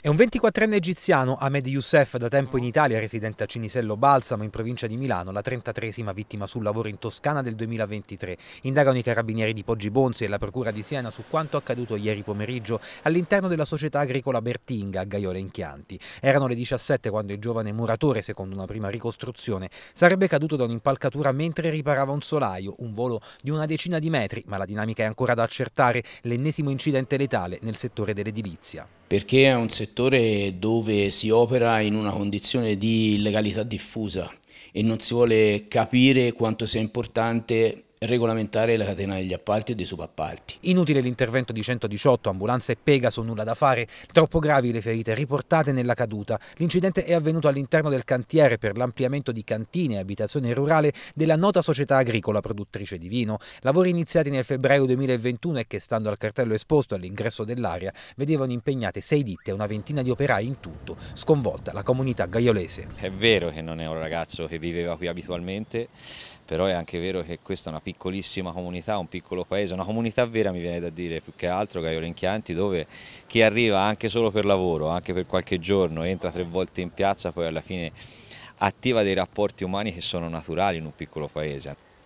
È un 24enne egiziano, Ahmed Youssef, da tempo in Italia, residente a Cinisello Balsamo, in provincia di Milano, la 33esima vittima sul lavoro in Toscana del 2023. Indagano i carabinieri di Poggi Bonzi e la procura di Siena su quanto accaduto ieri pomeriggio all'interno della società agricola Bertinga a Gaiole in Chianti. Erano le 17 quando il giovane muratore, secondo una prima ricostruzione, sarebbe caduto da un'impalcatura mentre riparava un solaio, un volo di una decina di metri, ma la dinamica è ancora da accertare, l'ennesimo incidente letale nel settore dell'edilizia perché è un settore dove si opera in una condizione di illegalità diffusa e non si vuole capire quanto sia importante regolamentare la catena degli appalti e dei subappalti. Inutile l'intervento di 118, ambulanza e Pegaso, nulla da fare, troppo gravi le ferite riportate nella caduta. L'incidente è avvenuto all'interno del cantiere per l'ampliamento di cantine e abitazione rurale della nota società agricola produttrice di vino, lavori iniziati nel febbraio 2021 e che, stando al cartello esposto all'ingresso dell'area, vedevano impegnate sei ditte e una ventina di operai in tutto, sconvolta la comunità gaiolese. È vero che non è un ragazzo che viveva qui abitualmente, però è anche vero che questa è una piccolissima comunità, un piccolo paese, una comunità vera mi viene da dire più che altro Gaiola Inchianti dove chi arriva anche solo per lavoro, anche per qualche giorno, entra tre volte in piazza poi alla fine attiva dei rapporti umani che sono naturali in un piccolo paese.